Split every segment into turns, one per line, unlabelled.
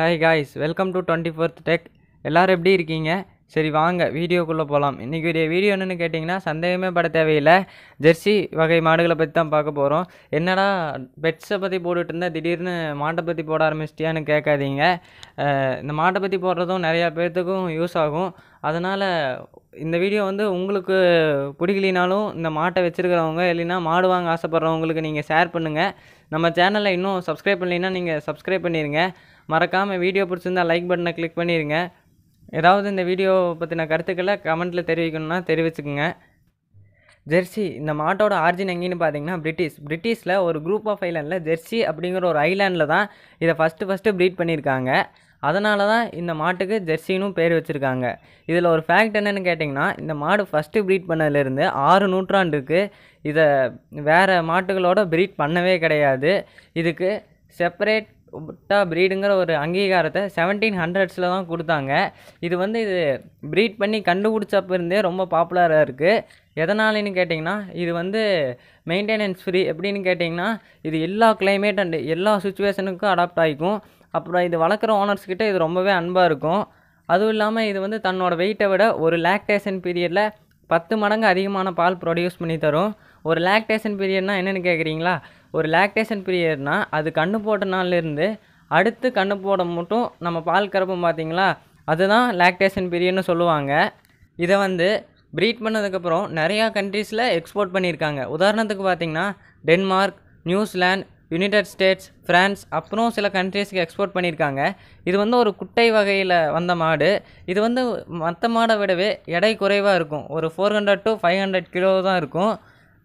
hi guys welcome to twenty fourth tech எல்லோரும் எப்படி இருக்கீங்க சரி வாங்க வீடியோக்குள்ளே போகலாம் இன்றைக்கி ஒரு வீடியோ என்னென்னு கேட்டிங்கன்னா சந்தேகமே பட தேவையில்லை ஜெர்சி வகை மாடுகளை பற்றி தான் பார்க்க போகிறோம் என்னடா பெட்ஸை பற்றி போட்டுட்டு இருந்தால் திடீர்னு மாட்டை பற்றி போட ஆரம்பிச்சிட்டியான்னு கேட்காதீங்க இந்த மாட்டை பற்றி போடுறதும் நிறையா பேர்த்துக்கும் யூஸ் ஆகும் அதனால் இந்த வீடியோ வந்து உங்களுக்கு பிடிக்கலினாலும் இந்த மாட்டை வச்சுருக்கிறவங்க இல்லைன்னா மாடு வாங்க ஆசைப்பட்றவங்களுக்கு நீங்கள் ஷேர் பண்ணுங்கள் நம்ம சேனலில் இன்னும் சப்ஸ்கிரைப் பண்ணலைன்னா நீங்கள் சப்ஸ்கிரைப் பண்ணிடுங்க மறக்காமல் வீடியோ பிடிச்சிருந்தால் லைக் பட்டனை கிளிக் பண்ணிடுங்க ஏதாவது இந்த வீடியோ பற்றின கருத்துக்களை கமெண்ட்டில் தெரிவிக்கணும்னா தெரிவிச்சுக்குங்க ஜெர்சி இந்த மாட்டோட ஆர்ஜின் எங்கேன்னு பார்த்தீங்கன்னா பிரிட்டிஷ் பிரிட்டிஷில் ஒரு குரூப் ஆஃப் ஐலாண்டில் ஜெர்சி அப்படிங்கிற ஒரு ஐலாண்டில் தான் இதை ஃபஸ்ட்டு ஃபஸ்ட்டு ப்ரீட் பண்ணியிருக்காங்க அதனால தான் இந்த மாட்டுக்கு ஜெர்சின்னு பேர் வச்சுருக்காங்க இதில் ஒரு ஃபேக்ட் என்னென்னு கேட்டிங்கன்னா இந்த மாடு ஃபஸ்ட்டு ப்ரீட் பண்ணதுலேருந்து ஆறு நூற்றாண்டுக்கு இதை வேறு மாட்டுகளோட ப்ரீட் பண்ணவே கிடையாது இதுக்கு செப்பரேட் ஒட்டா ப்ரீடுங்கிற ஒரு அங்கீகாரத்தை செவன்டீன் ஹண்ட்ரட்ஸில் தான் கொடுத்தாங்க இது வந்து இது ப்ரீட் பண்ணி கண்டுபிடிச்சப்ப இருந்தே ரொம்ப பாப்புலராக இருக்குது எதனாலன்னு கேட்டிங்கன்னா இது வந்து மெயின்டெனன்ஸ் ஃப்ரீ எப்படின்னு கேட்டிங்கன்னா இது எல்லா கிளைமேட் அண்டு எல்லா சுச்சுவேஷனுக்கும் அடாப்ட் ஆகிக்கும் அப்புறம் இது வளர்க்குற ஓனர்ஸ்கிட்ட இது ரொம்பவே அன்பாக இருக்கும் அதுவும் இல்லாமல் இது வந்து தன்னோட வெயிட்டை விட ஒரு லாக்டேஷன் பீரியடில் பத்து மடங்கு அதிகமான பால் ப்ரொடியூஸ் பண்ணி தரும் ஒரு லாக்டேஷன் பீரியட்னா என்னென்னு கேட்குறீங்களா ஒரு லாக்டேஷன் பீரியட்னா அது கண்ணு போட்ட நாள்லேருந்து அடுத்து கண்ணு போட மட்டும் நம்ம பால் கறப்போம் பார்த்தீங்களா அதுதான் லாக்டேஷன் பீரியட்னு சொல்லுவாங்க இதை வந்து ப்ரீட் பண்ணதுக்கப்புறம் நிறையா கண்ட்ரீஸில் எக்ஸ்போர்ட் பண்ணியிருக்காங்க உதாரணத்துக்கு பார்த்திங்கன்னா Denmark New Zealand United States France அப்புறம் சில கண்ட்ரீஸ்க்கு எக்ஸ்போர்ட் பண்ணியிருக்காங்க இது வந்து ஒரு குட்டை வகையில் வந்த மாடு இது வந்து மற்ற மாடை விடவே எடை குறைவாக இருக்கும் ஒரு four hundred to five hundred kilo தான் இருக்கும்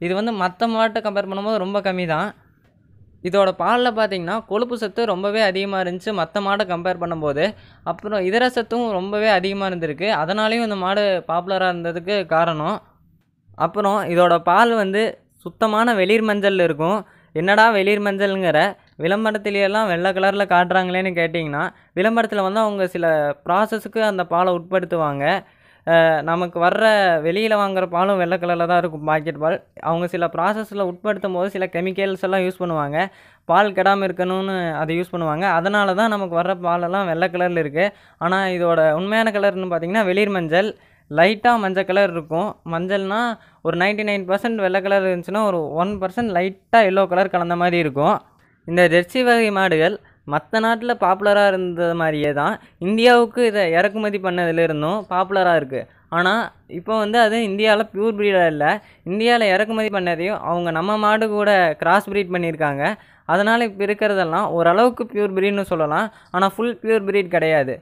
இது வந்து மற்ற மாட்டை கம்பேர் பண்ணும்போது ரொம்ப கம்மி தான் இதோட பாலில் பார்த்திங்கன்னா கொழுப்பு சத்து ரொம்பவே அதிகமாக இருந்துச்சு மற்ற மாடை கம்பேர் பண்ணும்போது அப்புறம் இதர சத்தும் ரொம்பவே அதிகமாக இருந்திருக்கு அதனாலேயும் இந்த மாடு பாப்புலராக இருந்ததுக்கு காரணம் அப்புறம் இதோட பால் வந்து சுத்தமான வெளிர் மஞ்சள் இருக்கும் என்னடா வெளிர் மஞ்சள்ங்கிற விளம்பரத்திலேயெல்லாம் வெள்ளை கலரில் காட்டுறாங்களேன்னு கேட்டிங்கன்னா விளம்பரத்தில் வந்து அவங்க சில ப்ராசஸுக்கு அந்த பாலை உட்படுத்துவாங்க நமக்கு வர்ற வெளியில் வாங்குகிற பாலும் வெள்ளை கலரில் தான் இருக்கும் பாக்கெட் பால் அவங்க சில ப்ராசஸில் உட்படுத்தும் போது சில கெமிக்கல்ஸ் எல்லாம் யூஸ் பண்ணுவாங்க பால் கெடாமல் இருக்கணும்னு அதை யூஸ் பண்ணுவாங்க அதனால தான் நமக்கு வர்ற பாலெல்லாம் வெள்ளை கலரில் இருக்குது ஆனால் இதோட உண்மையான கலர்னு பார்த்திங்கன்னா வெளிர் மஞ்சள் லைட்டாக மஞ்சள் கலர் இருக்கும் மஞ்சள்னால் ஒரு நைன்டி நைன் பர்சன்ட் வெள்ளை கலர் இருந்துச்சுன்னா ஒரு ஒன் பர்சன்ட் லைட்டாக எல்லோ கலர் கலந்த மாதிரி இருக்கும் இந்த ஜெர்சி வகை மாடுகள் மற்ற நாட்டில் பாப்புலராக இருந்தது மாதிரியே தான் இந்தியாவுக்கு இதை இறக்குமதி பண்ணதுலேருந்தும் பாப்புலராக இருக்குது ஆனால் இப்போ வந்து அது இந்தியாவில் பியூர் ப்ரீடாக இல்லை இந்தியாவில் இறக்குமதி பண்ணதையும் அவங்க நம்ம மாடு கூட கிராஸ் ப்ரீட் பண்ணியிருக்காங்க அதனால் இப்போ இருக்கிறதெல்லாம் ஓரளவுக்கு பியூர் ப்ரீட்னு சொல்லலாம் ஆனால் ஃபுல் பியூர் ப்ரீட் கிடையாது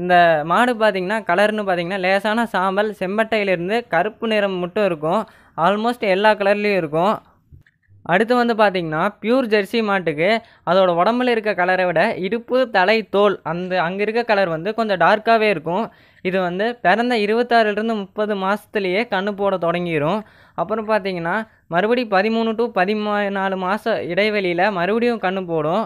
இந்த மாடு பார்த்திங்கன்னா கலர்னு பார்த்திங்கன்னா லேசான சாம்பல் செம்பட்டையிலேருந்து கருப்பு நிறம் மட்டும் இருக்கும் ஆல்மோஸ்ட் எல்லா கலர்லேயும் இருக்கும் அடுத்து வந்து பார்த்திங்கன்னா பியூர் ஜெர்சி மாட்டுக்கு அதோட உடம்புல இருக்க கலரை விட இடுப்பு தலை தோல் அந்த அங்கே இருக்க கலர் வந்து கொஞ்சம் டார்க்காகவே இருக்கும் இது வந்து பிறந்த இருபத்தாறுலேருந்து முப்பது மாதத்துலேயே கண்ணு போட தொடங்கிடும் அப்புறம் பார்த்திங்கன்னா மறுபடி பதிமூணு டு பதிமூணு நாலு மாத இடைவெளியில் மறுபடியும் கண்ணு போடும்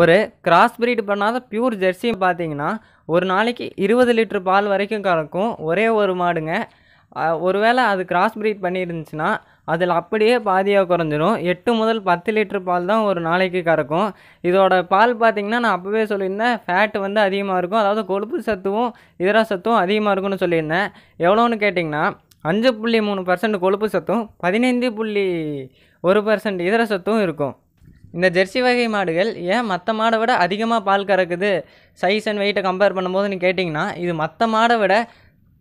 ஒரு கிராஸ் பிரீடு பண்ணாத பியூர் ஜெர்சி பார்த்திங்கன்னா ஒரு நாளைக்கு இருபது லிட்டர் பால் வரைக்கும் கறக்கும் ஒரே ஒரு மாடுங்க ஒருவேளை அது கிராஸ் பிரீட் பண்ணியிருந்துச்சுன்னா அதில் அப்படியே பாதியாக குறைஞ்சிரும் எட்டு முதல் பத்து லிட்டர் பால் தான் ஒரு நாளைக்கு கறக்கும் இதோட பால் பார்த்திங்கன்னா நான் அப்போவே சொல்லியிருந்தேன் ஃபேட் வந்து அதிகமாக இருக்கும் அதாவது கொழுப்பு சத்துவும் இதர சத்தும் அதிகமாக இருக்கும்னு சொல்லியிருந்தேன் எவ்வளோன்னு கேட்டிங்கன்னா அஞ்சு புள்ளி மூணு பர்சன்ட் கொழுப்பு சத்தும் பதினைந்து புள்ளி ஒரு பர்சன்ட் இதர சத்தும் இருக்கும் இந்த ஜெர்சி வகை மாடுகள் ஏன் மற்ற மாடை விட அதிகமாக பால் கறக்குது சைஸ் அண்ட் வெயிட்டை கம்பேர் பண்ணும்போதுன்னு கேட்டிங்கன்னா இது மற்ற மாடை விட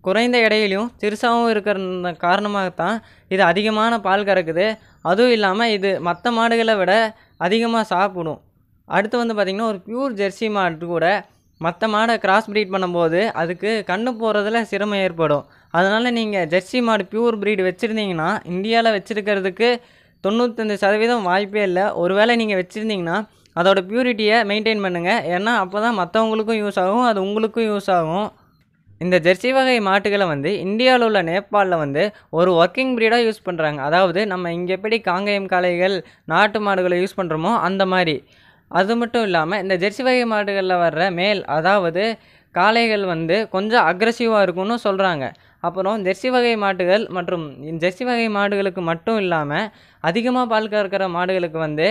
குறைந்த எடையிலையும் சிறுசாகவும் இருக்கிற காரணமாகத்தான் இது அதிகமான பால் கறக்குது அதுவும் இல்லாமல் இது மற்ற மாடுகளை விட அதிகமாக சாப்பிடும் அடுத்து வந்து பார்த்திங்கன்னா ஒரு பியூர் ஜெர்சி மாடு கூட மற்ற மாடை கிராஸ் ப்ரீட் பண்ணும்போது அதுக்கு கண்ணு போகிறதுல சிரமம் ஏற்படும் அதனால் நீங்கள் ஜெர்சி மாடு பியூர் ப்ரீடு வச்சுருந்தீங்கன்னா இந்தியாவில் வச்சுருக்கிறதுக்கு தொண்ணூத்தஞ்சு சதவீதம் வாய்ப்பே இல்லை ஒருவேளை நீங்கள் வச்சுருந்தீங்கன்னா அதோடய ப்யூரிட்டியை மெயின்டைன் பண்ணுங்கள் ஏன்னா அப்போ தான் மற்றவங்களுக்கும் யூஸ் ஆகும் அது உங்களுக்கும் யூஸ் ஆகும் இந்த ஜெர்சி வகை மாட்டுகளை வந்து இந்தியாவில் உள்ள நேபாளில் வந்து ஒரு ஒர்க்கிங் ப்ரீடாக யூஸ் பண்ணுறாங்க அதாவது நம்ம இங்கே எப்படி காங்கயம் காளைகள் நாட்டு மாடுகளை யூஸ் பண்ணுறோமோ அந்த மாதிரி அது மட்டும் இல்லாமல் இந்த ஜெர்சி வகை மாடுகளில் வர்ற மேல் அதாவது காளைகள் வந்து கொஞ்சம் அக்ரஸிவாக இருக்கும்னு சொல்கிறாங்க அப்புறம் ஜெர்சி வகை மாடுகள் மற்றும் ஜெர்சி வகை மாடுகளுக்கு மட்டும் இல்லாமல் அதிகமாக பால் கறக்கிற மாடுகளுக்கு வந்து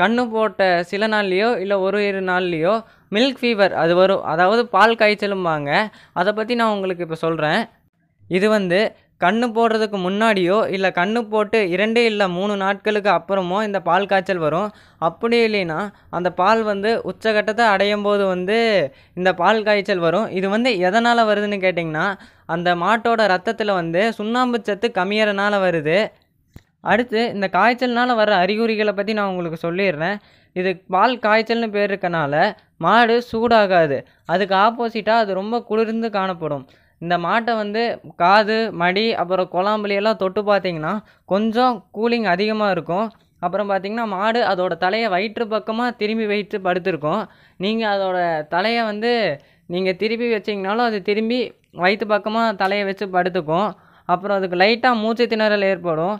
கண்ணு போட்ட சில நாள்லேயோ இல்லை ஒரு இரு நாள்லேயோ மில்க் ஃபீவர் அது வரும் அதாவது பால் காய்ச்சலும்பாங்க அதை பற்றி நான் உங்களுக்கு இப்போ சொல்கிறேன் இது வந்து கண்ணு போடுறதுக்கு முன்னாடியோ இல்லை கண்ணு போட்டு இரண்டு இல்லை மூணு நாட்களுக்கு அப்புறமோ இந்த பால் காய்ச்சல் வரும் அப்படி இல்லைன்னா அந்த பால் வந்து உச்சகட்டத்தை அடையும் போது வந்து இந்த பால் காய்ச்சல் வரும் இது வந்து எதனால் வருதுன்னு கேட்டிங்கன்னா அந்த மாட்டோட ரத்தத்தில் வந்து சுண்ணாம்பு சத்து கம்மியறனால வருது அடுத்து இந்த காய்ச்சல்னால் வர அறிகுறிகளை பற்றி நான் உங்களுக்கு சொல்லிடுறேன் இது பால் காய்ச்சல்னு பேர் இருக்கனால மாடு சூடாகாது அதுக்கு ஆப்போசிட்டாக அது ரொம்ப குளிர்ந்து காணப்படும் இந்த மாட்டை வந்து காது மடி அப்புறம் குழாம்புலியெல்லாம் தொட்டு பார்த்தீங்கன்னா கொஞ்சம் கூலிங் அதிகமாக இருக்கும் அப்புறம் பார்த்திங்கன்னா மாடு அதோடய தலையை வயிற்று பக்கமாக திரும்பி வைத்து படுத்திருக்கோம் நீங்கள் அதோடய தலையை வந்து நீங்கள் திரும்பி வச்சிங்கனாலும் அது திரும்பி வயிற்று பக்கமாக தலையை வச்சு படுத்துக்கும் அப்புறம் அதுக்கு லைட்டாக மூச்சு திணறல் ஏற்படும்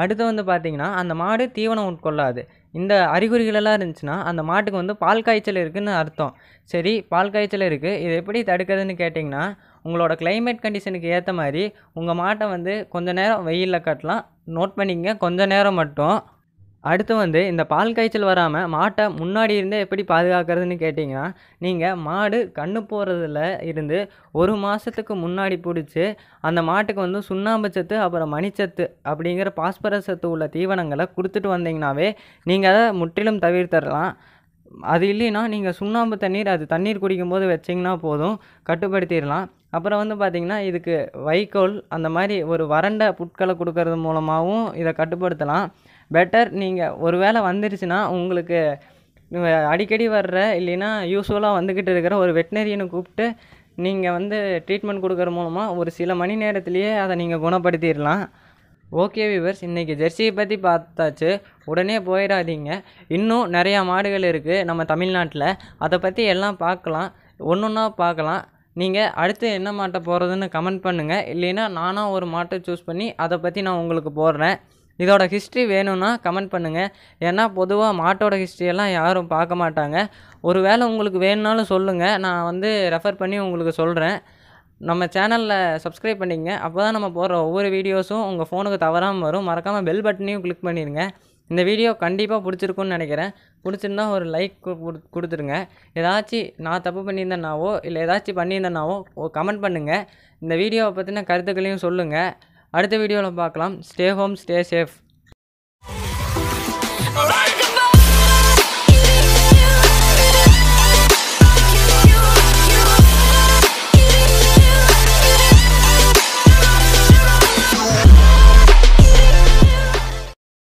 அடுத்து வந்து பார்த்திங்கன்னா அந்த மாடு தீவனம் உட்கொள்ளாது இந்த அறிகுறிகளெல்லாம் இருந்துச்சுன்னா அந்த மாட்டுக்கு வந்து பால் காய்ச்சல் இருக்குதுன்னு அர்த்தம் சரி பால் காய்ச்சல் இருக்குது இது எப்படி தடுக்கிறதுன்னு கேட்டிங்கன்னா உங்களோட கிளைமேட் கண்டிஷனுக்கு ஏற்ற மாதிரி உங்கள் மாட்டை வந்து கொஞ்சம் நேரம் வெயிலில் கட்டலாம் நோட் பண்ணிங்க கொஞ்சம் நேரம் மட்டும் அடுத்து வந்து இந்த பால் காய்ச்சல் வராமல் மாட்டை முன்னாடி இருந்தே எப்படி பாதுகாக்கிறதுன்னு கேட்டிங்கன்னா நீங்கள் மாடு கண்ணு போகிறதுல இருந்து ஒரு மாதத்துக்கு முன்னாடி பிடிச்சி அந்த மாட்டுக்கு வந்து சுண்ணாம்பு சத்து அப்புறம் மணிச்சத்து அப்படிங்கிற பாஸ்பரஸ் சத்து உள்ள தீவனங்களை கொடுத்துட்டு வந்தீங்கனாவே நீங்கள் அதை முற்றிலும் தவிர்த்தரலாம் அது இல்லைன்னா நீங்கள் சுண்ணாம்பு தண்ணீர் அது தண்ணீர் குடிக்கும்போது வச்சிங்கன்னா போதும் கட்டுப்படுத்திடலாம் அப்புறம் வந்து பார்த்திங்கன்னா இதுக்கு வைக்கோல் அந்த மாதிரி ஒரு வறண்ட புட்களை கொடுக்கறது மூலமாகவும் இதை கட்டுப்படுத்தலாம் பெட்டர் நீங்கள் ஒரு வேளை வந்துருச்சுன்னா உங்களுக்கு அடிக்கடி வர்ற இல்லைன்னா யூஸ்வலாக வந்துக்கிட்டு இருக்கிற ஒரு வெட்டினரியனை கூப்பிட்டு நீங்கள் வந்து ட்ரீட்மெண்ட் கொடுக்குற மூலமாக ஒரு சில மணி நேரத்துலேயே அதை நீங்கள் குணப்படுத்திடலாம் ஓகே விவர்ஸ் இன்றைக்கி ஜெர்சியை பற்றி பார்த்தாச்சு உடனே போயிடாதீங்க இன்னும் நிறையா மாடுகள் இருக்குது நம்ம தமிழ்நாட்டில் அதை பற்றி எல்லாம் பார்க்கலாம் ஒன்று ஒன்றா பார்க்கலாம் நீங்கள் அடுத்து என்ன மாட்டை போகிறதுன்னு கமெண்ட் பண்ணுங்கள் இல்லைன்னா நானாக ஒரு மாட்டை சூஸ் பண்ணி அதை பற்றி நான் உங்களுக்கு போடுறேன் இதோட ஹிஸ்ட்ரி வேணும்னா கமெண்ட் பண்ணுங்கள் ஏன்னா பொதுவாக மாட்டோட ஹிஸ்ட்ரியெல்லாம் யாரும் பார்க்க மாட்டாங்க ஒரு வேளை உங்களுக்கு வேணும்னாலும் சொல்லுங்கள் நான் வந்து ரெஃபர் பண்ணி உங்களுக்கு சொல்கிறேன் நம்ம சேனலில் சப்ஸ்கிரைப் பண்ணிங்க அப்போ தான் நம்ம போடுற ஒவ்வொரு வீடியோஸும் உங்கள் ஃபோனுக்கு தவறாமல் வரும் மறக்காமல் பெல் பட்டனையும் கிளிக் பண்ணிடுங்க இந்த வீடியோ கண்டிப்பாக பிடிச்சிருக்குன்னு நினைக்கிறேன் பிடிச்சிருந்தா ஒரு லைக் கொடுத்துருங்க ஏதாச்சும் நான் தப்பு பண்ணியிருந்தேனாவோ இல்லை ஏதாச்சும் பண்ணியிருந்தேனாவோ கமெண்ட் பண்ணுங்கள் இந்த வீடியோவை பற்றின கருத்துக்களையும் சொல்லுங்கள் அடுத்த வீடியோவில் பார்க்கலாம் ஸ்டே ஹோம் ஸ்டே சேஃப்